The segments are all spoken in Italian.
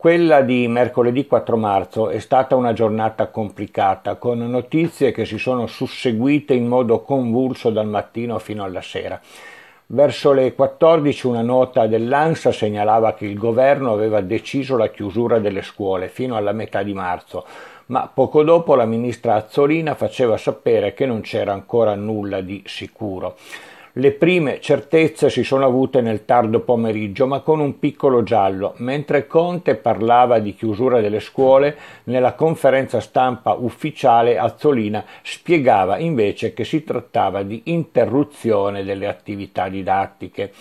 Quella di mercoledì 4 marzo è stata una giornata complicata, con notizie che si sono susseguite in modo convulso dal mattino fino alla sera. Verso le 14 una nota dell'ANSA segnalava che il governo aveva deciso la chiusura delle scuole fino alla metà di marzo, ma poco dopo la ministra Azzolina faceva sapere che non c'era ancora nulla di sicuro. Le prime certezze si sono avute nel tardo pomeriggio, ma con un piccolo giallo, mentre Conte parlava di chiusura delle scuole, nella conferenza stampa ufficiale Azzolina spiegava invece che si trattava di interruzione delle attività didattiche.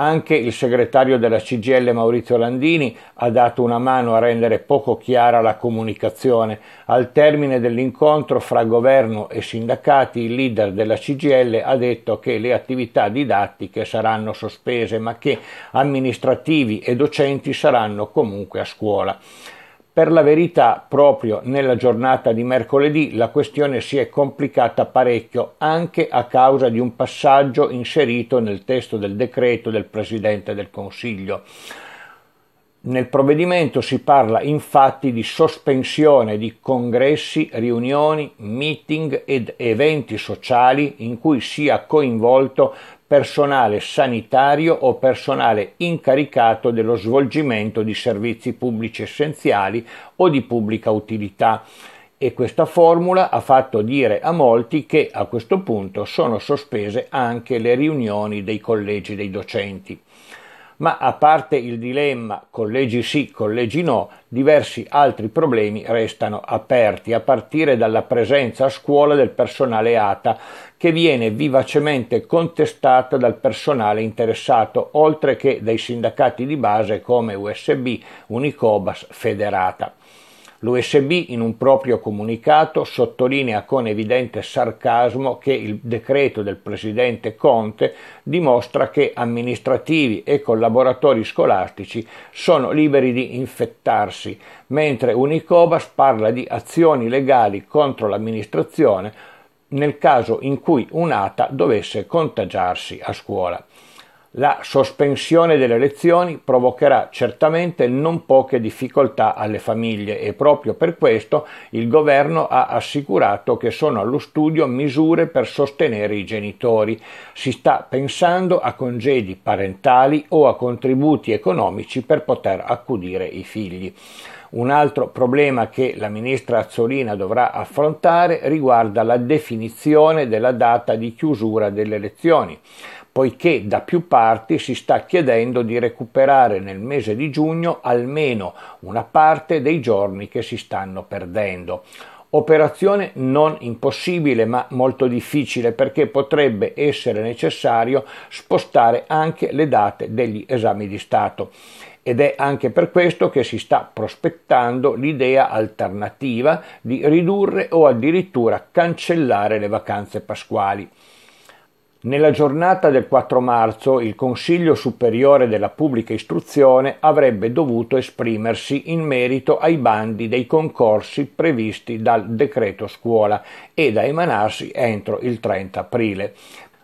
Anche il segretario della CGL Maurizio Landini ha dato una mano a rendere poco chiara la comunicazione. Al termine dell'incontro fra governo e sindacati, il leader della CGL ha detto che le attività didattiche saranno sospese, ma che amministrativi e docenti saranno comunque a scuola. Per la verità, proprio nella giornata di mercoledì la questione si è complicata parecchio anche a causa di un passaggio inserito nel testo del decreto del Presidente del Consiglio nel provvedimento si parla infatti di sospensione di congressi, riunioni, meeting ed eventi sociali in cui sia coinvolto personale sanitario o personale incaricato dello svolgimento di servizi pubblici essenziali o di pubblica utilità. E questa formula ha fatto dire a molti che a questo punto sono sospese anche le riunioni dei collegi dei docenti ma a parte il dilemma collegi sì, collegi no, diversi altri problemi restano aperti, a partire dalla presenza a scuola del personale ATA, che viene vivacemente contestata dal personale interessato, oltre che dai sindacati di base come USB, Unicobas, Federata. L'USB in un proprio comunicato sottolinea con evidente sarcasmo che il decreto del presidente Conte dimostra che amministrativi e collaboratori scolastici sono liberi di infettarsi, mentre Unicobas parla di azioni legali contro l'amministrazione nel caso in cui un'ATA dovesse contagiarsi a scuola. La sospensione delle elezioni provocherà certamente non poche difficoltà alle famiglie e proprio per questo il governo ha assicurato che sono allo studio misure per sostenere i genitori. Si sta pensando a congedi parentali o a contributi economici per poter accudire i figli. Un altro problema che la ministra Azzolina dovrà affrontare riguarda la definizione della data di chiusura delle elezioni, poiché da più parti si sta chiedendo di recuperare nel mese di giugno almeno una parte dei giorni che si stanno perdendo. Operazione non impossibile ma molto difficile perché potrebbe essere necessario spostare anche le date degli esami di Stato ed è anche per questo che si sta prospettando l'idea alternativa di ridurre o addirittura cancellare le vacanze pasquali. Nella giornata del 4 marzo il Consiglio Superiore della Pubblica Istruzione avrebbe dovuto esprimersi in merito ai bandi dei concorsi previsti dal decreto scuola e da emanarsi entro il 30 aprile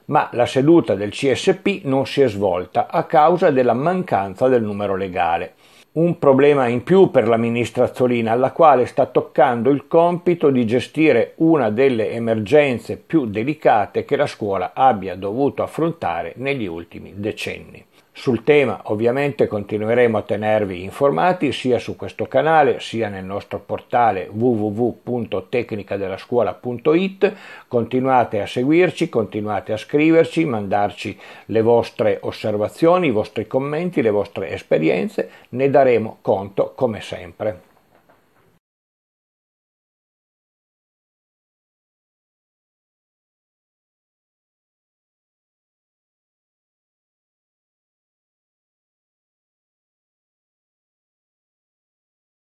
ma la seduta del CSP non si è svolta a causa della mancanza del numero legale. Un problema in più per la alla quale sta toccando il compito di gestire una delle emergenze più delicate che la scuola abbia dovuto affrontare negli ultimi decenni. Sul tema ovviamente continueremo a tenervi informati sia su questo canale sia nel nostro portale www.tecnicadellascuola.it. Continuate a seguirci, continuate a scriverci, mandarci le vostre osservazioni, i vostri commenti, le vostre esperienze, ne daremo conto come sempre.